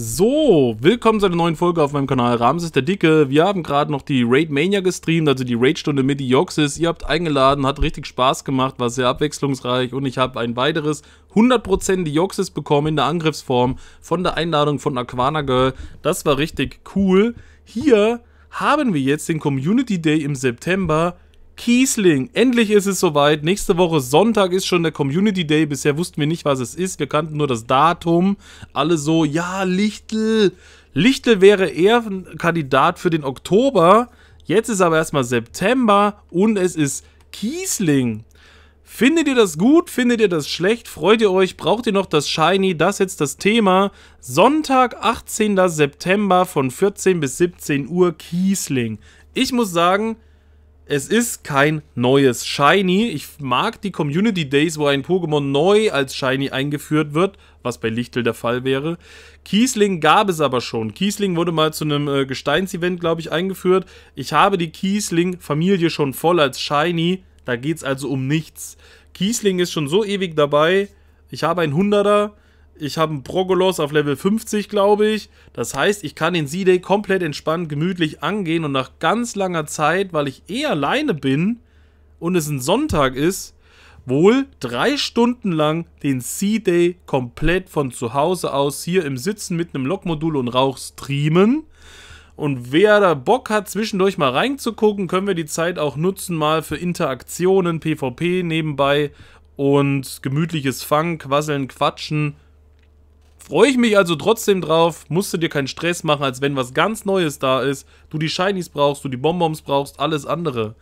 So, willkommen zu einer neuen Folge auf meinem Kanal. Rams der Dicke. Wir haben gerade noch die Raid Mania gestreamt, also die Raidstunde mit Dioxys. Ihr habt eingeladen, hat richtig Spaß gemacht, war sehr abwechslungsreich und ich habe ein weiteres 100% Dioxys bekommen in der Angriffsform von der Einladung von Aquana Girl. Das war richtig cool. Hier haben wir jetzt den Community Day im September Kiesling. Endlich ist es soweit. Nächste Woche Sonntag ist schon der Community Day. Bisher wussten wir nicht, was es ist. Wir kannten nur das Datum. Alle so, ja, Lichtel. Lichtel wäre eher ein Kandidat für den Oktober. Jetzt ist aber erstmal September und es ist Kiesling. Findet ihr das gut? Findet ihr das schlecht? Freut ihr euch? Braucht ihr noch das Shiny? Das ist jetzt das Thema. Sonntag, 18. September von 14 bis 17 Uhr Kiesling. Ich muss sagen, es ist kein neues Shiny. Ich mag die Community Days, wo ein Pokémon neu als Shiny eingeführt wird, was bei Lichtel der Fall wäre. Kiesling gab es aber schon. Kiesling wurde mal zu einem äh, Gesteinsevent, glaube ich, eingeführt. Ich habe die Kiesling-Familie schon voll als Shiny. Da geht es also um nichts. Kiesling ist schon so ewig dabei. Ich habe ein Hunderter. er ich habe einen Progolos auf Level 50, glaube ich. Das heißt, ich kann den Z-Day komplett entspannt, gemütlich angehen und nach ganz langer Zeit, weil ich eh alleine bin und es ein Sonntag ist, wohl drei Stunden lang den C-Day komplett von zu Hause aus hier im Sitzen mit einem Lokmodul und Rauch streamen. Und wer da Bock hat, zwischendurch mal reinzugucken, können wir die Zeit auch nutzen, mal für Interaktionen, PvP nebenbei und gemütliches Fangen, Quasseln, Quatschen Freue ich mich also trotzdem drauf, musst du dir keinen Stress machen, als wenn was ganz Neues da ist, du die Shinies brauchst, du die Bonbons brauchst, alles andere.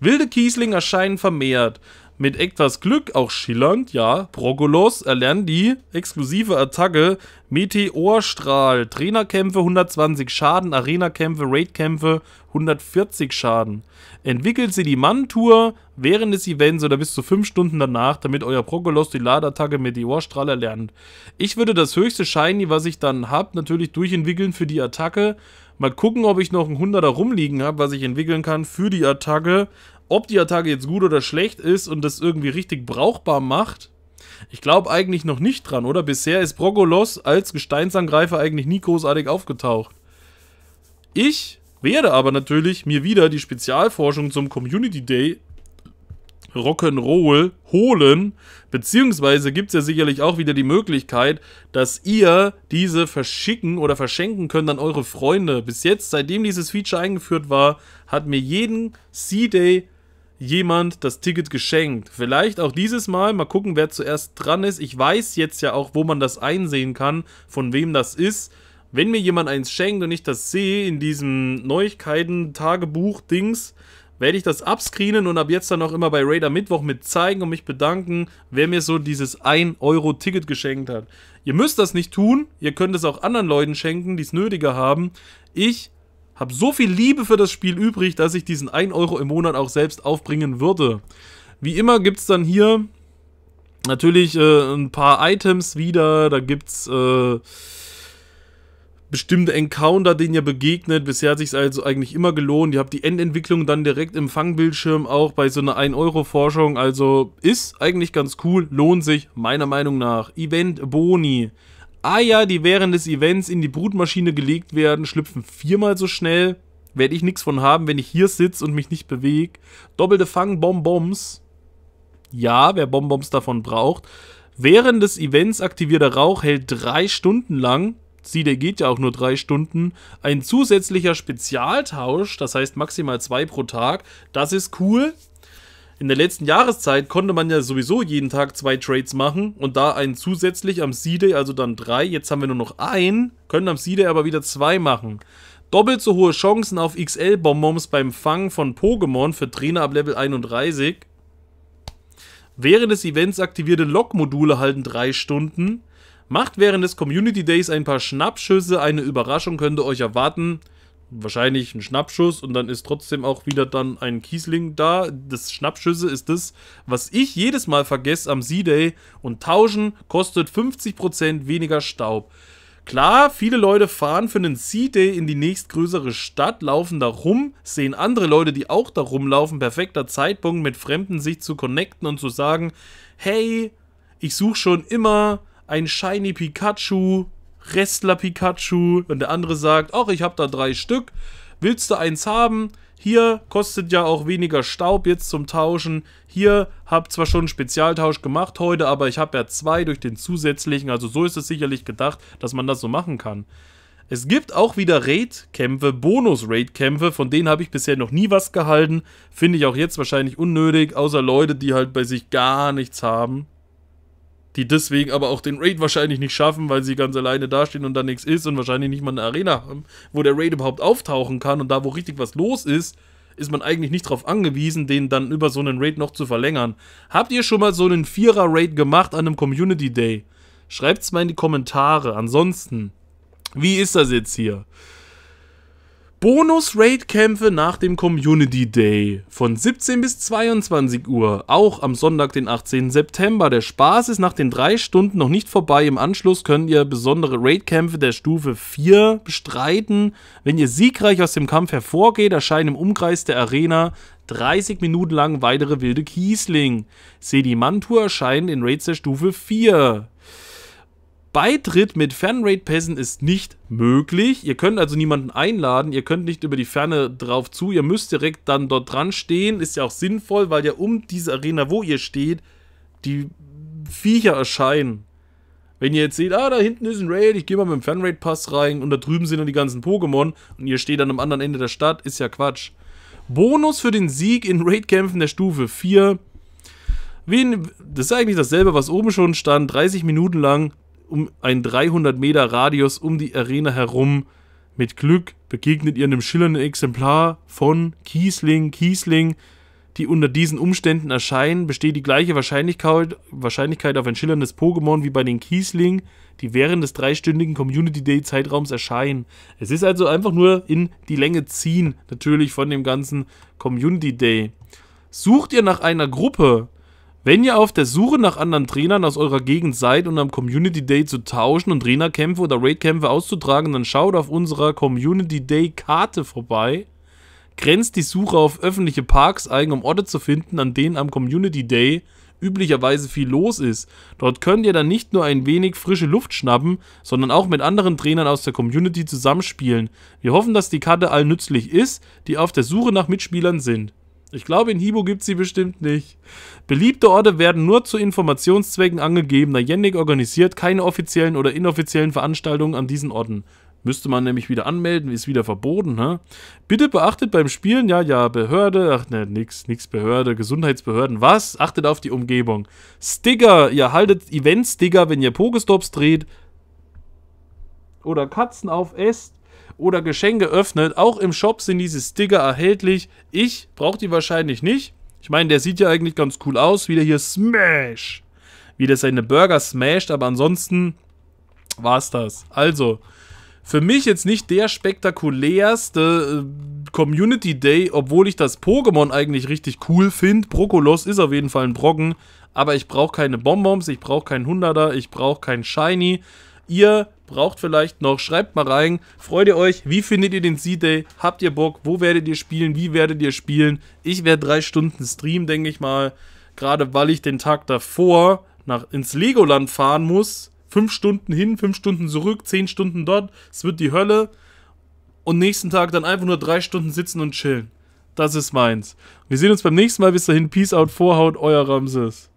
Wilde Kiesling erscheinen vermehrt. Mit etwas Glück auch schillernd, ja, Progolos erlernen die exklusive Attacke Meteorstrahl, Trainerkämpfe 120 Schaden, Arenakämpfe, Raidkämpfe 140 Schaden. Entwickelt sie die Mantur während des Events oder bis zu 5 Stunden danach, damit euer Progolos die Ladeattacke Meteorstrahl erlernt. Ich würde das höchste Shiny, was ich dann habe, natürlich durchentwickeln für die Attacke. Mal gucken, ob ich noch einen 100er rumliegen habe, was ich entwickeln kann für die Attacke ob die Attacke jetzt gut oder schlecht ist und das irgendwie richtig brauchbar macht, ich glaube eigentlich noch nicht dran, oder? Bisher ist Brogolos als Gesteinsangreifer eigentlich nie großartig aufgetaucht. Ich werde aber natürlich mir wieder die Spezialforschung zum Community Day Rock'n'Roll holen. Beziehungsweise gibt es ja sicherlich auch wieder die Möglichkeit, dass ihr diese verschicken oder verschenken könnt an eure Freunde. Bis jetzt, seitdem dieses Feature eingeführt war, hat mir jeden C-Day jemand das Ticket geschenkt. Vielleicht auch dieses Mal, mal gucken, wer zuerst dran ist. Ich weiß jetzt ja auch, wo man das einsehen kann, von wem das ist. Wenn mir jemand eins schenkt und ich das sehe in diesem Neuigkeiten-Tagebuch-Dings, werde ich das abscreenen und ab jetzt dann auch immer bei Raider Mittwoch mit zeigen und mich bedanken, wer mir so dieses 1-Euro-Ticket geschenkt hat. Ihr müsst das nicht tun, ihr könnt es auch anderen Leuten schenken, die es nötiger haben. Ich habe so viel Liebe für das Spiel übrig, dass ich diesen 1 Euro im Monat auch selbst aufbringen würde. Wie immer gibt es dann hier natürlich äh, ein paar Items wieder. Da gibt es äh, bestimmte Encounter, denen ihr begegnet. Bisher hat sich also eigentlich immer gelohnt. Ihr habt die Endentwicklung dann direkt im Fangbildschirm, auch bei so einer 1-Euro-Forschung. Also ist eigentlich ganz cool, lohnt sich meiner Meinung nach. Event Boni. Eier, ah die während des Events in die Brutmaschine gelegt werden, schlüpfen viermal so schnell. Werde ich nichts von haben, wenn ich hier sitze und mich nicht bewege. Doppelte Fangbonbons. Ja, wer Bonbons davon braucht. Während des Events aktivierter Rauch hält drei Stunden lang. Sieh, der geht ja auch nur drei Stunden. Ein zusätzlicher Spezialtausch, das heißt maximal zwei pro Tag. Das ist cool in der letzten Jahreszeit konnte man ja sowieso jeden Tag zwei Trades machen und da einen zusätzlich am C-Day, also dann drei. Jetzt haben wir nur noch einen, können am C-Day aber wieder zwei machen. Doppelt so hohe Chancen auf XL-Bonbons beim Fangen von Pokémon für Trainer ab Level 31. Während des Events aktivierte Log-Module halten drei Stunden. Macht während des Community Days ein paar Schnappschüsse, eine Überraschung könnte euch erwarten wahrscheinlich ein Schnappschuss und dann ist trotzdem auch wieder dann ein Kiesling da. Das Schnappschüsse ist das, was ich jedes Mal vergesse am Sea-Day und tauschen kostet 50% weniger Staub. Klar, viele Leute fahren für einen Sea-Day in die nächstgrößere Stadt, laufen da rum, sehen andere Leute, die auch da rumlaufen, perfekter Zeitpunkt mit Fremden sich zu connecten und zu sagen, hey, ich suche schon immer ein Shiny Pikachu, Restler Pikachu und der andere sagt, ach, ich habe da drei Stück, willst du eins haben? Hier kostet ja auch weniger Staub jetzt zum Tauschen. Hier habe zwar schon einen Spezialtausch gemacht heute, aber ich habe ja zwei durch den zusätzlichen. Also so ist es sicherlich gedacht, dass man das so machen kann. Es gibt auch wieder Raid-Kämpfe, Bonus-Raid-Kämpfe, von denen habe ich bisher noch nie was gehalten. Finde ich auch jetzt wahrscheinlich unnötig, außer Leute, die halt bei sich gar nichts haben die deswegen aber auch den Raid wahrscheinlich nicht schaffen, weil sie ganz alleine dastehen und da nichts ist und wahrscheinlich nicht mal eine Arena haben, wo der Raid überhaupt auftauchen kann und da, wo richtig was los ist, ist man eigentlich nicht darauf angewiesen, den dann über so einen Raid noch zu verlängern. Habt ihr schon mal so einen Vierer-Raid gemacht an einem Community Day? Schreibt's mal in die Kommentare. Ansonsten, wie ist das jetzt hier? Bonus-Raid-Kämpfe nach dem Community Day von 17 bis 22 Uhr, auch am Sonntag, den 18. September. Der Spaß ist nach den drei Stunden noch nicht vorbei. Im Anschluss könnt ihr besondere Raid-Kämpfe der Stufe 4 bestreiten. Wenn ihr siegreich aus dem Kampf hervorgeht, erscheinen im Umkreis der Arena 30 Minuten lang weitere wilde Kiesling. Sedimantur erscheinen in Raids der Stufe 4. Beitritt mit Fanraid-Pässen ist nicht möglich. Ihr könnt also niemanden einladen, ihr könnt nicht über die Ferne drauf zu, ihr müsst direkt dann dort dran stehen. Ist ja auch sinnvoll, weil ja um diese Arena, wo ihr steht, die Viecher erscheinen. Wenn ihr jetzt seht, ah, da hinten ist ein Raid, ich gehe mal mit dem Fanraid-Pass rein und da drüben sind dann die ganzen Pokémon und ihr steht dann am anderen Ende der Stadt, ist ja Quatsch. Bonus für den Sieg in Raid-Kämpfen der Stufe 4. das ist eigentlich dasselbe, was oben schon stand, 30 Minuten lang um einen 300 Meter Radius um die Arena herum. Mit Glück begegnet ihr einem schillernden Exemplar von Kiesling, Kiesling, die unter diesen Umständen erscheinen, besteht die gleiche Wahrscheinlichkeit, Wahrscheinlichkeit auf ein schillerndes Pokémon wie bei den Kiesling, die während des dreistündigen Community Day Zeitraums erscheinen. Es ist also einfach nur in die Länge ziehen, natürlich von dem ganzen Community Day. Sucht ihr nach einer Gruppe, wenn ihr auf der Suche nach anderen Trainern aus eurer Gegend seid und am Community Day zu tauschen und Trainerkämpfe oder Raidkämpfe auszutragen, dann schaut auf unserer Community Day Karte vorbei. Grenzt die Suche auf öffentliche Parks ein, um Orte zu finden, an denen am Community Day üblicherweise viel los ist. Dort könnt ihr dann nicht nur ein wenig frische Luft schnappen, sondern auch mit anderen Trainern aus der Community zusammenspielen. Wir hoffen, dass die Karte allen nützlich ist, die auf der Suche nach Mitspielern sind. Ich glaube, in Hibo gibt sie bestimmt nicht. Beliebte Orte werden nur zu Informationszwecken angegeben, da Yannick organisiert keine offiziellen oder inoffiziellen Veranstaltungen an diesen Orten. Müsste man nämlich wieder anmelden, ist wieder verboten, ne? Bitte beachtet beim Spielen, ja, ja, Behörde, ach ne, nix, nix Behörde, Gesundheitsbehörden, was? Achtet auf die Umgebung. Sticker, ihr haltet Event-Sticker, wenn ihr Pokestops dreht. Oder Katzen auf esst oder Geschenk geöffnet. Auch im Shop sind diese Sticker erhältlich. Ich brauche die wahrscheinlich nicht. Ich meine, der sieht ja eigentlich ganz cool aus. Wieder hier Smash. Wieder seine Burger smashed, aber ansonsten war es das. Also, für mich jetzt nicht der spektakulärste äh, Community Day, obwohl ich das Pokémon eigentlich richtig cool finde. Prokolos ist auf jeden Fall ein Brocken, aber ich brauche keine Bonbons, ich brauche keinen Hunderter, ich brauche keinen Shiny. Ihr braucht vielleicht noch, schreibt mal rein. Freut ihr euch? Wie findet ihr den C-Day? Habt ihr Bock? Wo werdet ihr spielen? Wie werdet ihr spielen? Ich werde drei Stunden streamen, denke ich mal. Gerade weil ich den Tag davor nach, ins Legoland fahren muss. Fünf Stunden hin, fünf Stunden zurück, zehn Stunden dort. Es wird die Hölle. Und nächsten Tag dann einfach nur drei Stunden sitzen und chillen. Das ist meins. Wir sehen uns beim nächsten Mal. Bis dahin, Peace out, Vorhaut, euer Ramses.